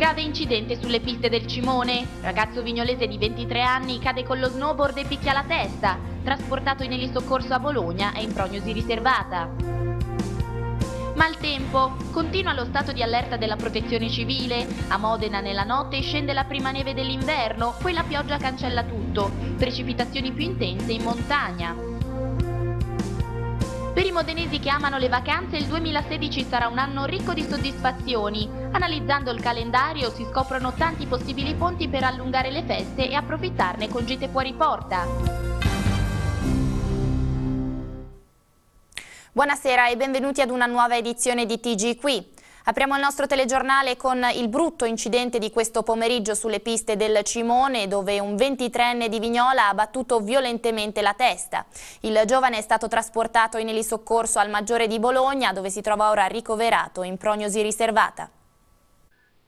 Grave incidente sulle piste del Cimone. Ragazzo vignolese di 23 anni cade con lo snowboard e picchia la testa. Trasportato in elisoccorso a Bologna è in prognosi riservata. Maltempo. Continua lo stato di allerta della protezione civile. A Modena nella notte scende la prima neve dell'inverno, poi la pioggia cancella tutto. Precipitazioni più intense in montagna. Per i modenesi che amano le vacanze il 2016 sarà un anno ricco di soddisfazioni. Analizzando il calendario si scoprono tanti possibili ponti per allungare le feste e approfittarne con gite fuori porta. Buonasera e benvenuti ad una nuova edizione di TG Qui. Apriamo il nostro telegiornale con il brutto incidente di questo pomeriggio sulle piste del Cimone dove un 23enne di Vignola ha battuto violentemente la testa. Il giovane è stato trasportato in elisoccorso al Maggiore di Bologna dove si trova ora ricoverato in prognosi riservata.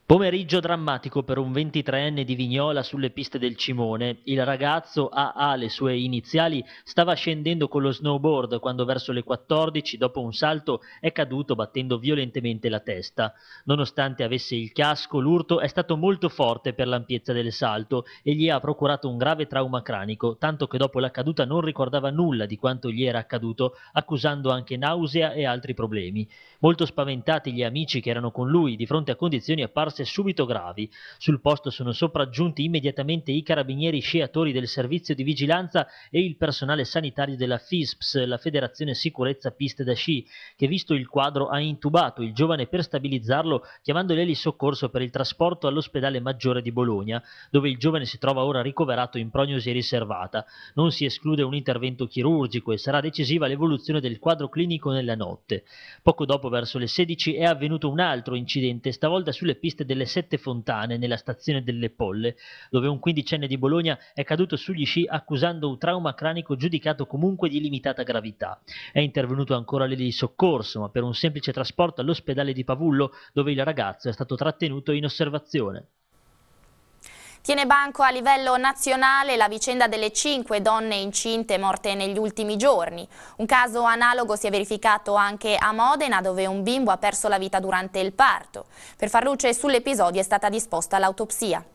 Pomeriggio drammatico per un 23enne di Vignola sulle piste del Cimone. Il ragazzo AA, le sue iniziali, stava scendendo con lo snowboard quando verso le 14, dopo un salto, è caduto battendo violentemente la testa. Nonostante avesse il casco, l'urto è stato molto forte per l'ampiezza del salto e gli ha procurato un grave trauma cranico, tanto che dopo la caduta non ricordava nulla di quanto gli era accaduto, accusando anche nausea e altri problemi. Molto spaventati gli amici che erano con lui di fronte a condizioni apparse rivelarsi subito gravi. Sul posto sono sopraggiunti immediatamente i carabinieri sciatori del servizio di vigilanza e il personale sanitario della FISPS, la Federazione Sicurezza Piste da Sci, che visto il quadro ha intubato il giovane per stabilizzarlo chiamando l'elisoccorso per il trasporto all'ospedale maggiore di Bologna, dove il giovane si trova ora ricoverato in prognosi riservata. Non si esclude un intervento chirurgico e sarà decisiva l'evoluzione del quadro clinico nella notte. Poco dopo, verso le 16, è avvenuto un altro incidente, stavolta sulle piste sete delle Sette Fontane nella stazione delle Polle, dove un quindicenne di Bologna è caduto sugli sci accusando un trauma cranico giudicato comunque di limitata gravità. È intervenuto ancora l'ele di soccorso, ma per un semplice trasporto all'ospedale di Pavullo, dove il ragazzo è stato trattenuto in osservazione. Tiene banco a livello nazionale la vicenda delle cinque donne incinte morte negli ultimi giorni. Un caso analogo si è verificato anche a Modena dove un bimbo ha perso la vita durante il parto. Per far luce sull'episodio è stata disposta l'autopsia.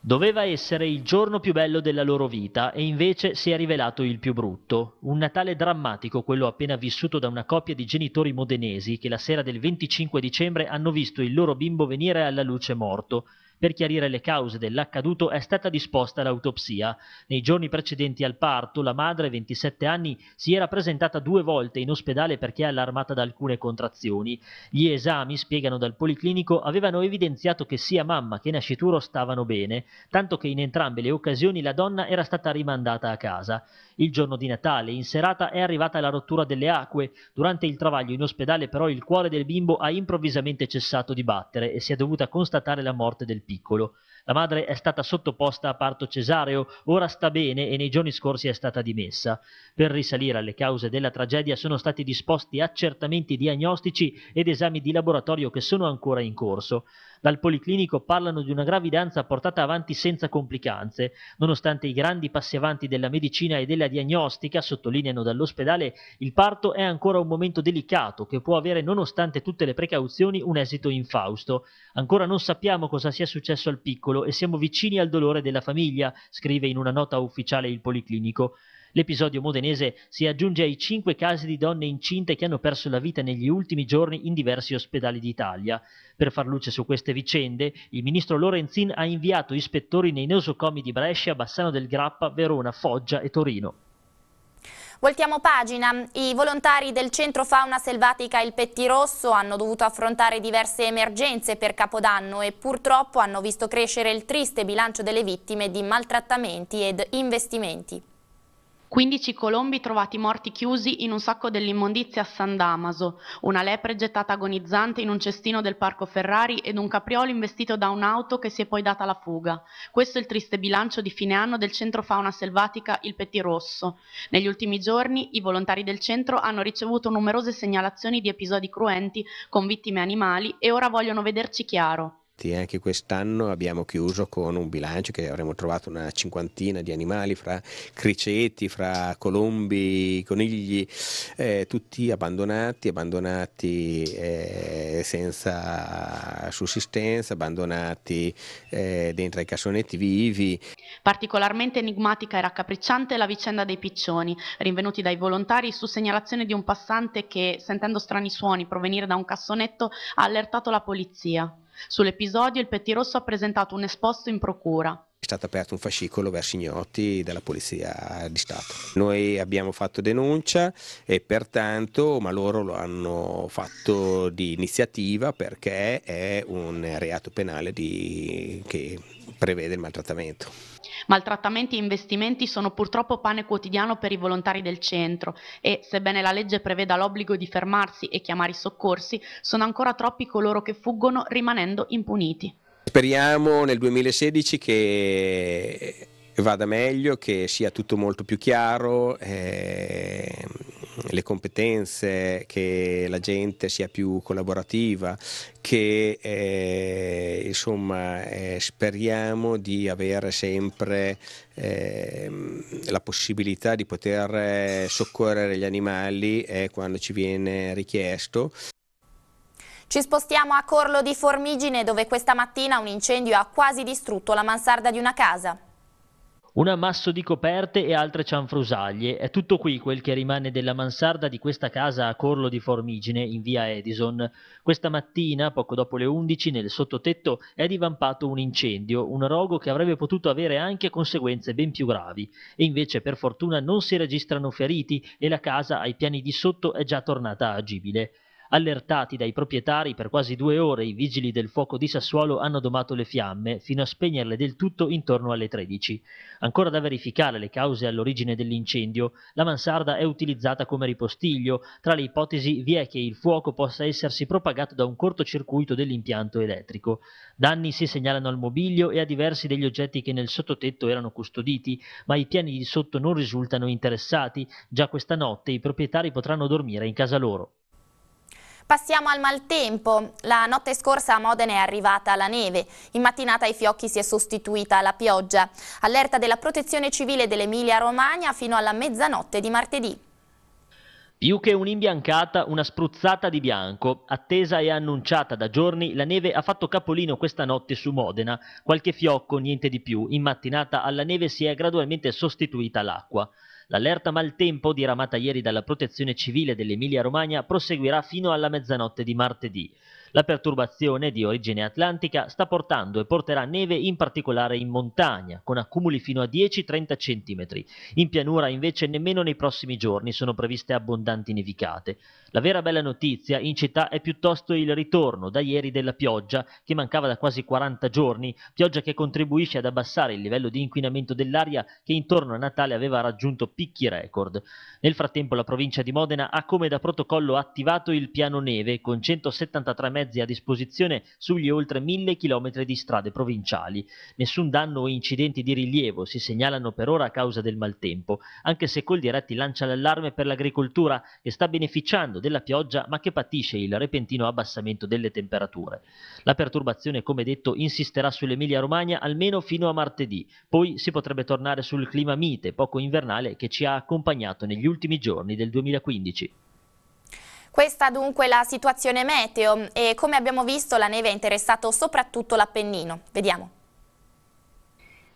Doveva essere il giorno più bello della loro vita e invece si è rivelato il più brutto. Un Natale drammatico, quello appena vissuto da una coppia di genitori modenesi che la sera del 25 dicembre hanno visto il loro bimbo venire alla luce morto. Per chiarire le cause dell'accaduto è stata disposta l'autopsia. Nei giorni precedenti al parto, la madre, 27 anni, si era presentata due volte in ospedale perché allarmata da alcune contrazioni. Gli esami, spiegano dal Policlinico, avevano evidenziato che sia mamma che nascituro stavano bene, tanto che in entrambe le occasioni la donna era stata rimandata a casa. Il giorno di Natale, in serata, è arrivata la rottura delle acque. Durante il travaglio in ospedale, però, il cuore del bimbo ha improvvisamente cessato di battere e si è dovuta constatare la morte del piccolo. La madre è stata sottoposta a parto cesareo, ora sta bene e nei giorni scorsi è stata dimessa. Per risalire alle cause della tragedia sono stati disposti accertamenti diagnostici ed esami di laboratorio che sono ancora in corso. Dal Policlinico parlano di una gravidanza portata avanti senza complicanze. Nonostante i grandi passi avanti della medicina e della diagnostica, sottolineano dall'ospedale, il parto è ancora un momento delicato che può avere, nonostante tutte le precauzioni, un esito infausto. Ancora non sappiamo cosa sia successo al piccolo e siamo vicini al dolore della famiglia, scrive in una nota ufficiale il Policlinico. L'episodio modenese si aggiunge ai cinque casi di donne incinte che hanno perso la vita negli ultimi giorni in diversi ospedali d'Italia. Per far luce su queste vicende, il ministro Lorenzin ha inviato ispettori nei nosocomi di Brescia, Bassano del Grappa, Verona, Foggia e Torino. Voltiamo pagina. I volontari del Centro Fauna Selvatica Il Pettirosso hanno dovuto affrontare diverse emergenze per Capodanno e purtroppo hanno visto crescere il triste bilancio delle vittime di maltrattamenti ed investimenti. 15 colombi trovati morti chiusi in un sacco dell'immondizia a San Damaso, una lepre gettata agonizzante in un cestino del parco Ferrari ed un capriolo investito da un'auto che si è poi data la fuga. Questo è il triste bilancio di fine anno del centro fauna selvatica Il Petirosso. Negli ultimi giorni i volontari del centro hanno ricevuto numerose segnalazioni di episodi cruenti con vittime animali e ora vogliono vederci chiaro tutti. Eh. Anche quest'anno abbiamo chiuso con un bilancio che avremmo trovato una cinquantina di animali fra criceti, fra colombi, conigli, eh, tutti abbandonati, abbandonati eh, senza sussistenza, abbandonati eh, dentro ai cassonetti vivi. Particolarmente enigmatica e raccapricciante è la vicenda dei piccioni, rinvenuti dai volontari su segnalazione di un passante che, sentendo strani suoni provenire da un cassonetto, ha allertato la polizia. Sull'episodio il Pettirosso ha presentato un esposto in procura. È stato aperto un fascicolo verso ignoti dalla Polizia di Stato. Noi abbiamo fatto denuncia e pertanto, ma loro lo hanno fatto di iniziativa perché è un reato penale di, che prevede il maltrattamento. Maltrattamenti e investimenti sono purtroppo pane quotidiano per i volontari del centro e, sebbene la legge preveda l'obbligo di fermarsi e chiamare i soccorsi, sono ancora troppi coloro che fuggono rimanendo impuniti. Speriamo nel 2016 che vada meglio, che sia tutto molto più chiaro. Eh le competenze, che la gente sia più collaborativa, che eh, insomma eh, speriamo di avere sempre eh, la possibilità di poter eh, soccorrere gli animali eh, quando ci viene richiesto. Ci spostiamo a Corlo di Formigine dove questa mattina un incendio ha quasi distrutto la mansarda di una casa. Un ammasso di coperte e altre cianfrusaglie, è tutto qui quel che rimane della mansarda di questa casa a Corlo di Formigine, in via Edison. Questa mattina, poco dopo le 11, nel sottotetto è divampato un incendio, un rogo che avrebbe potuto avere anche conseguenze ben più gravi. E invece, per fortuna, non si registrano feriti e la casa ai piani di sotto è già tornata agibile. Allertati dai proprietari per quasi due ore i vigili del fuoco di Sassuolo hanno domato le fiamme, fino a spegnerle del tutto intorno alle 13. Ancora da verificare le cause all'origine dell'incendio, la mansarda è utilizzata come ripostiglio. Tra le ipotesi vi è che il fuoco possa essersi propagato da un cortocircuito dell'impianto elettrico. Danni si segnalano al mobilio e a diversi degli oggetti che nel sottotetto erano custoditi, ma i piani di sotto non risultano interessati. Già questa notte i proprietari potranno dormire in casa loro. Passiamo al maltempo. La notte scorsa a Modena è arrivata la neve. In mattinata ai fiocchi si è sostituita la pioggia. Allerta della protezione civile dell'Emilia Romagna fino alla mezzanotte di martedì. Più che un'imbiancata, una spruzzata di bianco, attesa e annunciata da giorni, la neve ha fatto capolino questa notte su Modena. Qualche fiocco, niente di più. In mattinata alla neve si è gradualmente sostituita l'acqua. L'allerta maltempo diramata ieri dalla protezione civile dell'Emilia-Romagna proseguirà fino alla mezzanotte di martedì. La perturbazione di origine atlantica sta portando e porterà neve in particolare in montagna, con accumuli fino a 10-30 cm. In pianura invece nemmeno nei prossimi giorni sono previste abbondanti nevicate. La vera bella notizia in città è piuttosto il ritorno da ieri della pioggia, che mancava da quasi 40 giorni, pioggia che contribuisce ad abbassare il livello di inquinamento dell'aria che intorno a Natale aveva raggiunto picchi record. Nel frattempo la provincia di Modena ha come da protocollo attivato il piano neve, con 173 mezzi a disposizione sugli oltre 1000 km di strade provinciali. Nessun danno o incidenti di rilievo si segnalano per ora a causa del maltempo, anche se Coldiretti lancia l'allarme per l'agricoltura che sta beneficiando della pioggia ma che patisce il repentino abbassamento delle temperature. La perturbazione, come detto, insisterà sull'Emilia Romagna almeno fino a martedì, poi si potrebbe tornare sul clima mite, poco invernale, che ci ha accompagnato negli ultimi giorni del 2015. Questa dunque è la situazione meteo e come abbiamo visto la neve ha interessato soprattutto l'Appennino. Vediamo.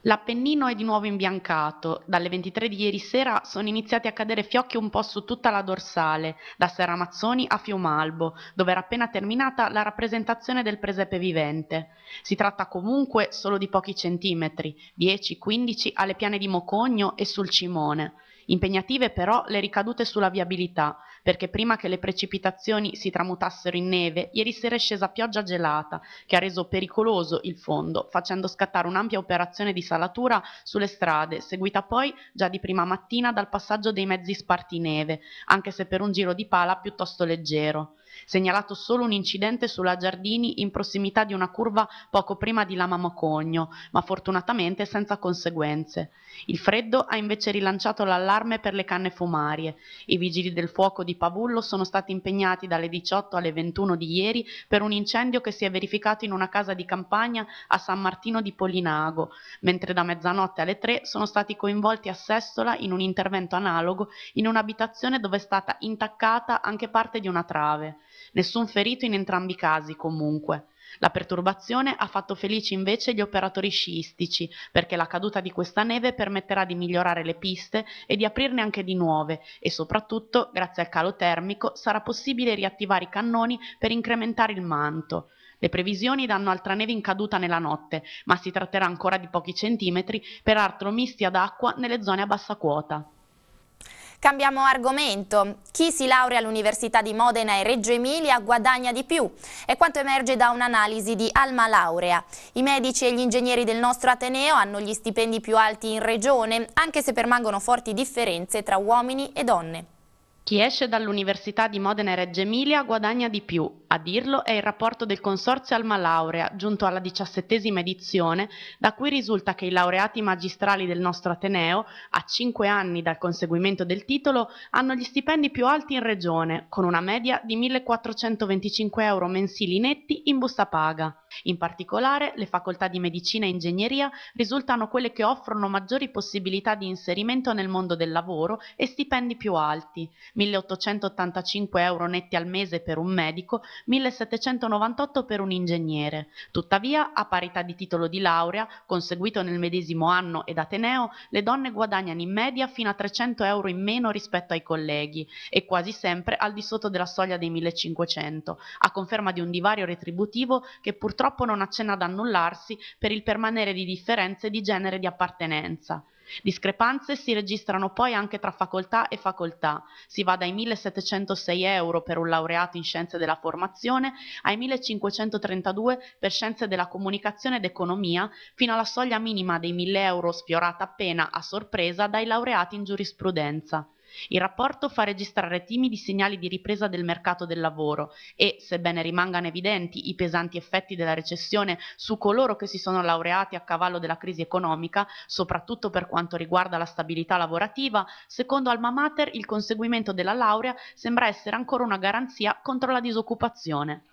L'Appennino è di nuovo imbiancato, dalle 23 di ieri sera sono iniziati a cadere fiocchi un po' su tutta la dorsale, da Serramazzoni a Fiumalbo, dove era appena terminata la rappresentazione del presepe vivente. Si tratta comunque solo di pochi centimetri, 10-15 alle piane di Mocogno e sul Cimone. Impegnative però le ricadute sulla viabilità, perché prima che le precipitazioni si tramutassero in neve, ieri sera è scesa pioggia gelata, che ha reso pericoloso il fondo, facendo scattare un'ampia operazione di salatura sulle strade, seguita poi già di prima mattina dal passaggio dei mezzi sparti neve, anche se per un giro di pala piuttosto leggero segnalato solo un incidente sulla Giardini in prossimità di una curva poco prima di Lama Mocogno, ma fortunatamente senza conseguenze. Il freddo ha invece rilanciato l'allarme per le canne fumarie. I vigili del fuoco di Pavullo sono stati impegnati dalle 18 alle 21 di ieri per un incendio che si è verificato in una casa di campagna a San Martino di Polinago, mentre da mezzanotte alle 3 sono stati coinvolti a Sessola in un intervento analogo in un'abitazione dove è stata intaccata anche parte di una trave. Nessun ferito in entrambi i casi, comunque. La perturbazione ha fatto felici invece gli operatori sciistici, perché la caduta di questa neve permetterà di migliorare le piste e di aprirne anche di nuove e soprattutto, grazie al calo termico, sarà possibile riattivare i cannoni per incrementare il manto. Le previsioni danno altra neve in caduta nella notte, ma si tratterà ancora di pochi centimetri, per peraltro misti ad acqua nelle zone a bassa quota. Cambiamo argomento. Chi si laurea all'Università di Modena e Reggio Emilia guadagna di più. È quanto emerge da un'analisi di Alma Laurea. I medici e gli ingegneri del nostro Ateneo hanno gli stipendi più alti in regione, anche se permangono forti differenze tra uomini e donne. Chi esce dall'Università di Modena e Reggio Emilia guadagna di più. A dirlo è il rapporto del Consorzio Alma Laurea, giunto alla diciassettesima edizione, da cui risulta che i laureati magistrali del nostro Ateneo, a cinque anni dal conseguimento del titolo, hanno gli stipendi più alti in regione, con una media di 1.425 euro mensili netti in busta paga. In particolare, le facoltà di medicina e ingegneria risultano quelle che offrono maggiori possibilità di inserimento nel mondo del lavoro e stipendi più alti, 1885 euro netti al mese per un medico, 1798 per un ingegnere. Tuttavia, a parità di titolo di laurea, conseguito nel medesimo anno ed Ateneo, le donne guadagnano in media fino a 300 euro in meno rispetto ai colleghi e quasi sempre al di sotto della soglia dei 1500, a conferma di un divario retributivo che purtroppo purtroppo non accenna ad annullarsi per il permanere di differenze di genere di appartenenza. Discrepanze si registrano poi anche tra facoltà e facoltà, si va dai 1706 euro per un laureato in scienze della formazione ai 1532 per scienze della comunicazione ed economia, fino alla soglia minima dei 1000 euro sfiorata appena a sorpresa dai laureati in giurisprudenza. Il rapporto fa registrare timidi segnali di ripresa del mercato del lavoro e, sebbene rimangano evidenti i pesanti effetti della recessione su coloro che si sono laureati a cavallo della crisi economica, soprattutto per quanto riguarda la stabilità lavorativa, secondo Alma Mater il conseguimento della laurea sembra essere ancora una garanzia contro la disoccupazione.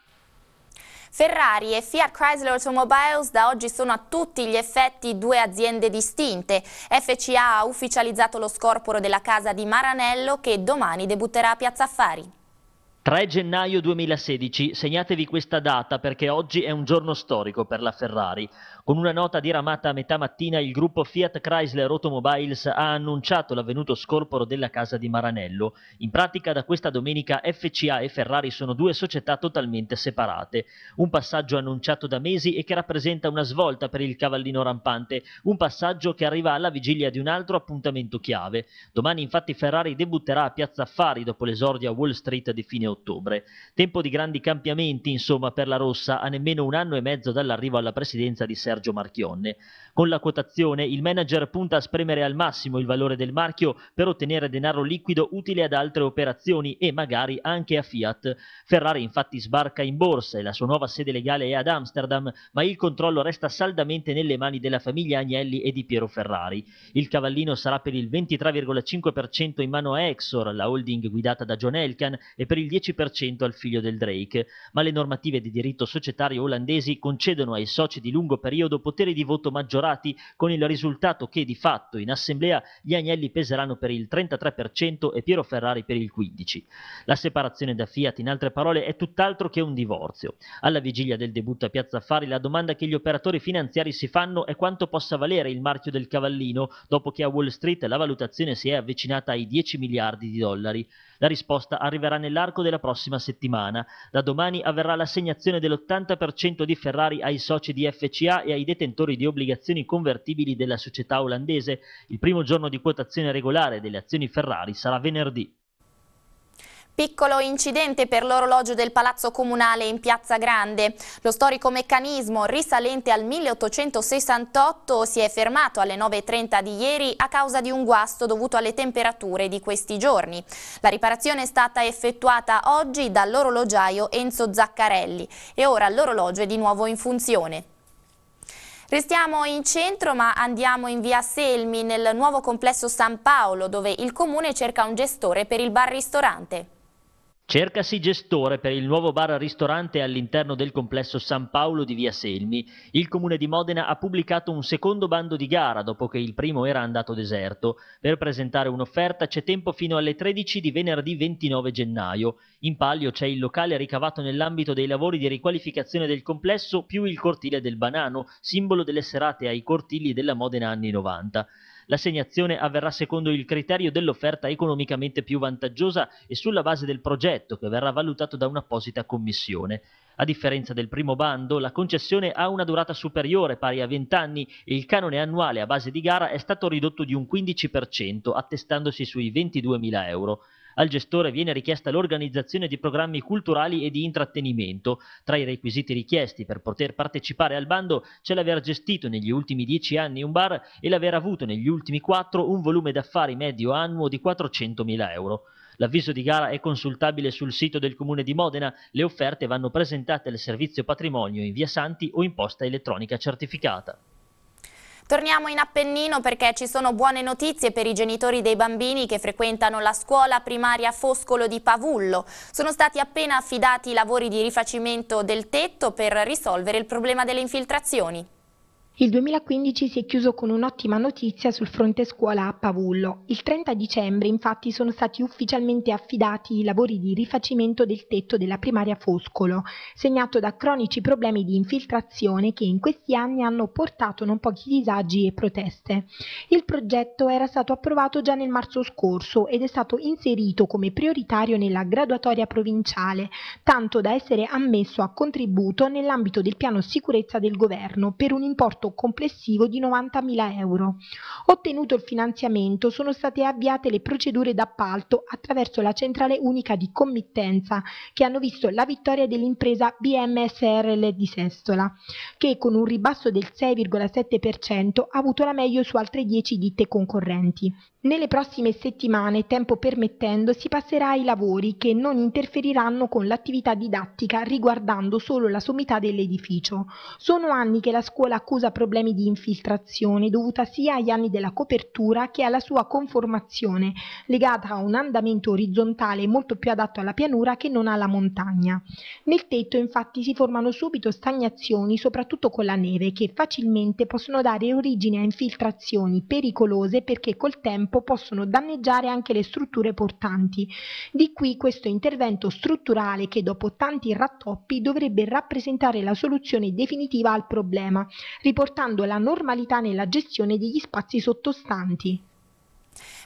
Ferrari e Fiat Chrysler Automobiles da oggi sono a tutti gli effetti due aziende distinte. FCA ha ufficializzato lo scorporo della casa di Maranello che domani debutterà a Piazza Affari. 3 gennaio 2016, segnatevi questa data perché oggi è un giorno storico per la Ferrari. Con una nota diramata a metà mattina, il gruppo Fiat Chrysler Automobiles ha annunciato l'avvenuto scorporo della casa di Maranello. In pratica da questa domenica FCA e Ferrari sono due società totalmente separate. Un passaggio annunciato da mesi e che rappresenta una svolta per il cavallino rampante, un passaggio che arriva alla vigilia di un altro appuntamento chiave. Domani infatti Ferrari debutterà a Piazza Affari dopo l'esordio a Wall Street di fine ottobre ottobre. Tempo di grandi cambiamenti, insomma, per la Rossa a nemmeno un anno e mezzo dall'arrivo alla presidenza di Sergio Marchionne. Con la quotazione, il manager punta a spremere al massimo il valore del marchio per ottenere denaro liquido utile ad altre operazioni e magari anche a Fiat. Ferrari infatti sbarca in borsa e la sua nuova sede legale è ad Amsterdam, ma il controllo resta saldamente nelle mani della famiglia Agnelli e di Piero Ferrari. Il cavallino sarà per il 23,5% in mano a Exor, la holding guidata da John Elkan, e per il 10 10% al figlio del Drake, ma le normative di diritto societario olandesi concedono ai soci di lungo periodo poteri di voto maggiorati, con il risultato che di fatto in assemblea gli Agnelli peseranno per il 33% e Piero Ferrari per il 15%. La separazione da Fiat, in altre parole, è tutt'altro che un divorzio. Alla vigilia del debutto a Piazza Affari, la domanda che gli operatori finanziari si fanno è quanto possa valere il marchio del cavallino, dopo che a Wall Street la valutazione si è avvicinata ai 10 miliardi di dollari. La risposta arriverà nell'arco della prossima settimana. Da domani avverrà l'assegnazione dell'80% di Ferrari ai soci di FCA e ai detentori di obbligazioni convertibili della società olandese. Il primo giorno di quotazione regolare delle azioni Ferrari sarà venerdì. Piccolo incidente per l'orologio del Palazzo Comunale in Piazza Grande. Lo storico meccanismo risalente al 1868 si è fermato alle 9.30 di ieri a causa di un guasto dovuto alle temperature di questi giorni. La riparazione è stata effettuata oggi dall'orologiaio Enzo Zaccarelli e ora l'orologio è di nuovo in funzione. Restiamo in centro ma andiamo in via Selmi nel nuovo complesso San Paolo dove il comune cerca un gestore per il bar-ristorante. Cercasi gestore per il nuovo bar-ristorante all'interno del complesso San Paolo di Via Selmi. Il comune di Modena ha pubblicato un secondo bando di gara dopo che il primo era andato deserto. Per presentare un'offerta c'è tempo fino alle 13 di venerdì 29 gennaio. In palio c'è il locale ricavato nell'ambito dei lavori di riqualificazione del complesso più il cortile del Banano, simbolo delle serate ai cortili della Modena anni 90. L'assegnazione avverrà secondo il criterio dell'offerta economicamente più vantaggiosa e sulla base del progetto che verrà valutato da un'apposita commissione. A differenza del primo bando, la concessione ha una durata superiore pari a 20 anni e il canone annuale a base di gara è stato ridotto di un 15%, attestandosi sui 22.000 euro. Al gestore viene richiesta l'organizzazione di programmi culturali e di intrattenimento. Tra i requisiti richiesti per poter partecipare al bando c'è l'aver gestito negli ultimi dieci anni un bar e l'aver avuto negli ultimi quattro un volume d'affari medio annuo di 400.000 euro. L'avviso di gara è consultabile sul sito del Comune di Modena, le offerte vanno presentate al Servizio Patrimonio in via Santi o in posta elettronica certificata. Torniamo in Appennino perché ci sono buone notizie per i genitori dei bambini che frequentano la scuola primaria Foscolo di Pavullo. Sono stati appena affidati i lavori di rifacimento del tetto per risolvere il problema delle infiltrazioni. Il 2015 si è chiuso con un'ottima notizia sul fronte scuola a Pavullo. Il 30 dicembre infatti sono stati ufficialmente affidati i lavori di rifacimento del tetto della primaria Foscolo, segnato da cronici problemi di infiltrazione che in questi anni hanno portato non pochi disagi e proteste. Il progetto era stato approvato già nel marzo scorso ed è stato inserito come prioritario nella graduatoria provinciale, tanto da essere ammesso a contributo nell'ambito del piano sicurezza del governo per un importo importo complessivo di 90.000 euro. Ottenuto il finanziamento sono state avviate le procedure d'appalto attraverso la centrale unica di committenza che hanno visto la vittoria dell'impresa BMSRL di Sestola, che con un ribasso del 6,7% ha avuto la meglio su altre 10 ditte concorrenti. Nelle prossime settimane, tempo permettendo, si passerà ai lavori che non interferiranno con l'attività didattica riguardando solo la sommità dell'edificio. Sono anni che la scuola accusa problemi di infiltrazione dovuta sia agli anni della copertura che alla sua conformazione, legata a un andamento orizzontale molto più adatto alla pianura che non alla montagna. Nel tetto infatti si formano subito stagnazioni, soprattutto con la neve, che facilmente possono dare origine a infiltrazioni pericolose perché col tempo troppo possono danneggiare anche le strutture portanti. Di qui questo intervento strutturale che dopo tanti rattoppi dovrebbe rappresentare la soluzione definitiva al problema, riportando la normalità nella gestione degli spazi sottostanti.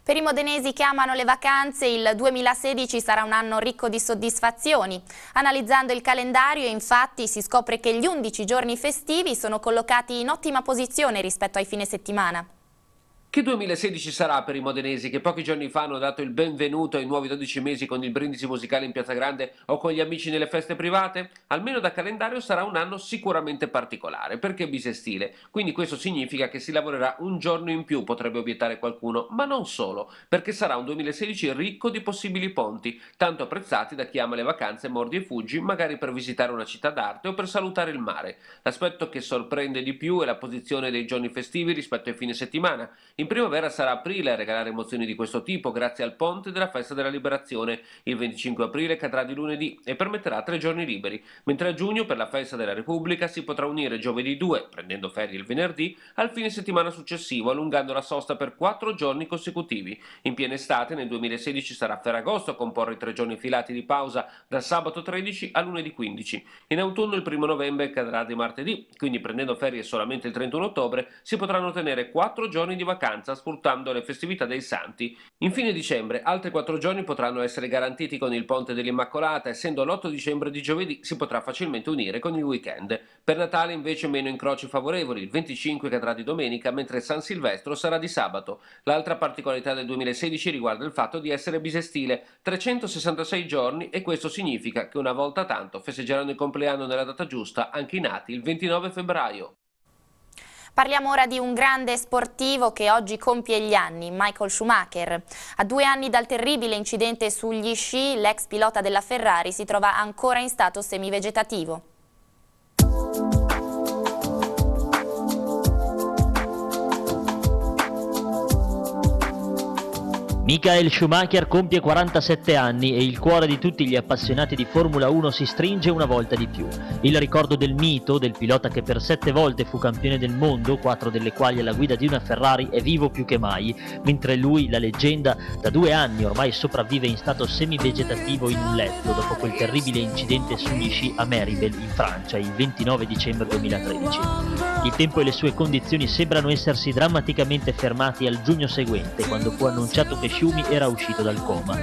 Per i modenesi che amano le vacanze il 2016 sarà un anno ricco di soddisfazioni. Analizzando il calendario infatti si scopre che gli 11 giorni festivi sono collocati in ottima posizione rispetto ai fine settimana. Che 2016 sarà per i modenesi che pochi giorni fa hanno dato il benvenuto ai nuovi 12 mesi con il brindisi musicale in Piazza Grande o con gli amici nelle feste private? Almeno da calendario sarà un anno sicuramente particolare, perché bisestile, quindi questo significa che si lavorerà un giorno in più, potrebbe obiettare qualcuno, ma non solo, perché sarà un 2016 ricco di possibili ponti, tanto apprezzati da chi ama le vacanze, mordi e fuggi, magari per visitare una città d'arte o per salutare il mare. L'aspetto che sorprende di più è la posizione dei giorni festivi rispetto ai fine settimana. In primavera sarà aprile a regalare emozioni di questo tipo grazie al ponte della festa della liberazione. Il 25 aprile cadrà di lunedì e permetterà tre giorni liberi, mentre a giugno per la festa della Repubblica si potrà unire giovedì 2, prendendo ferie il venerdì, al fine settimana successivo, allungando la sosta per quattro giorni consecutivi. In piena estate nel 2016 sarà Ferragosto a comporre i tre giorni filati di pausa da sabato 13 a lunedì 15. In autunno il 1 novembre cadrà di martedì, quindi prendendo ferie solamente il 31 ottobre si potranno tenere quattro giorni di vacanza vacanza sfruttando le festività dei Santi. In fine dicembre altri quattro giorni potranno essere garantiti con il Ponte dell'Immacolata, essendo l'8 dicembre di giovedì si potrà facilmente unire con il weekend. Per Natale invece meno incroci favorevoli, il 25 cadrà di domenica, mentre San Silvestro sarà di sabato. L'altra particolarità del 2016 riguarda il fatto di essere bisestile, 366 giorni e questo significa che una volta tanto festeggeranno il compleanno nella data giusta anche i nati il 29 febbraio. Parliamo ora di un grande sportivo che oggi compie gli anni, Michael Schumacher. A due anni dal terribile incidente sugli sci, l'ex pilota della Ferrari si trova ancora in stato semivegetativo. Michael Schumacher compie 47 anni e il cuore di tutti gli appassionati di Formula 1 si stringe una volta di più. Il ricordo del mito, del pilota che per sette volte fu campione del mondo, quattro delle quali alla guida di una Ferrari, è vivo più che mai, mentre lui, la leggenda, da due anni ormai sopravvive in stato semi-vegetativo in un letto dopo quel terribile incidente sugli sci a Meribel, in Francia, il 29 dicembre 2013. Il tempo e le sue condizioni sembrano essersi drammaticamente fermati al giugno seguente, quando fu annunciato che Fiumi era uscito dal coma.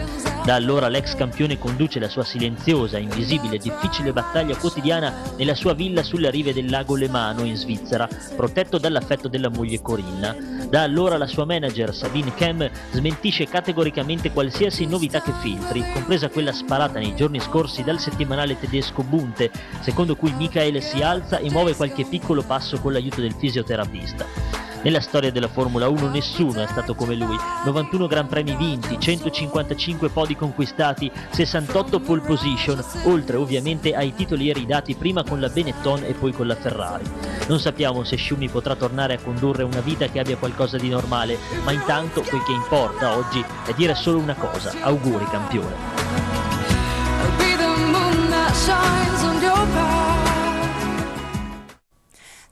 Da allora l'ex campione conduce la sua silenziosa, invisibile e difficile battaglia quotidiana nella sua villa sulle rive del lago Lemano in Svizzera, protetto dall'affetto della moglie Corinna. Da allora la sua manager Sabine Kem smentisce categoricamente qualsiasi novità che filtri, compresa quella sparata nei giorni scorsi dal settimanale tedesco Bunte, secondo cui Michael si alza e muove qualche piccolo passo con l'aiuto del fisioterapista. Nella storia della Formula 1 nessuno è stato come lui. 91 Gran Premi vinti, 155 podi conquistati, 68 pole position, oltre ovviamente ai titoli eridati prima con la Benetton e poi con la Ferrari. Non sappiamo se Schumi potrà tornare a condurre una vita che abbia qualcosa di normale, ma intanto quel che importa oggi è dire solo una cosa. Auguri campione.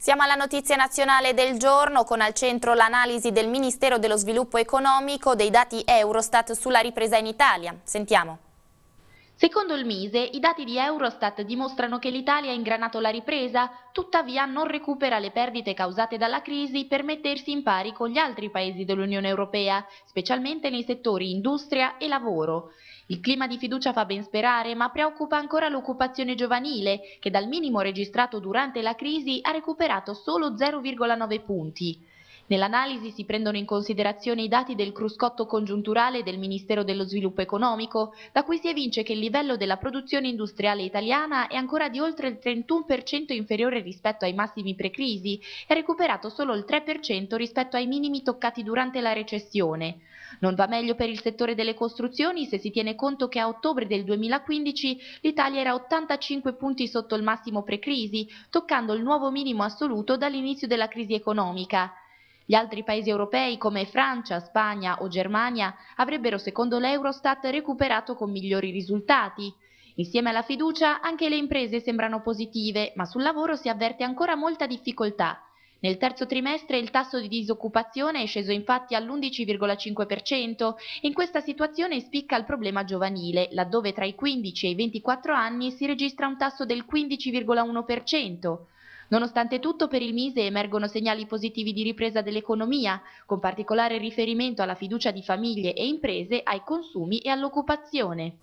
Siamo alla notizia nazionale del giorno con al centro l'analisi del Ministero dello Sviluppo Economico dei dati Eurostat sulla ripresa in Italia. Sentiamo. Secondo il Mise, i dati di Eurostat dimostrano che l'Italia ha ingranato la ripresa, tuttavia non recupera le perdite causate dalla crisi per mettersi in pari con gli altri paesi dell'Unione Europea, specialmente nei settori industria e lavoro. Il clima di fiducia fa ben sperare, ma preoccupa ancora l'occupazione giovanile, che dal minimo registrato durante la crisi ha recuperato solo 0,9 punti. Nell'analisi si prendono in considerazione i dati del cruscotto congiunturale del Ministero dello Sviluppo Economico, da cui si evince che il livello della produzione industriale italiana è ancora di oltre il 31% inferiore rispetto ai massimi precrisi e recuperato solo il 3% rispetto ai minimi toccati durante la recessione. Non va meglio per il settore delle costruzioni se si tiene conto che a ottobre del 2015 l'Italia era 85 punti sotto il massimo precrisi, toccando il nuovo minimo assoluto dall'inizio della crisi economica. Gli altri paesi europei come Francia, Spagna o Germania avrebbero secondo l'Eurostat recuperato con migliori risultati. Insieme alla fiducia anche le imprese sembrano positive, ma sul lavoro si avverte ancora molta difficoltà. Nel terzo trimestre il tasso di disoccupazione è sceso infatti all'11,5% e in questa situazione spicca il problema giovanile, laddove tra i 15 e i 24 anni si registra un tasso del 15,1%. Nonostante tutto per il Mise emergono segnali positivi di ripresa dell'economia, con particolare riferimento alla fiducia di famiglie e imprese, ai consumi e all'occupazione.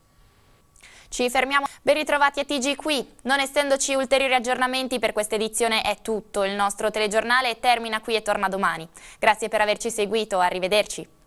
Ci fermiamo. Ben ritrovati a TG qui. Non essendoci ulteriori aggiornamenti per questa edizione è tutto. Il nostro telegiornale termina qui e torna domani. Grazie per averci seguito. Arrivederci.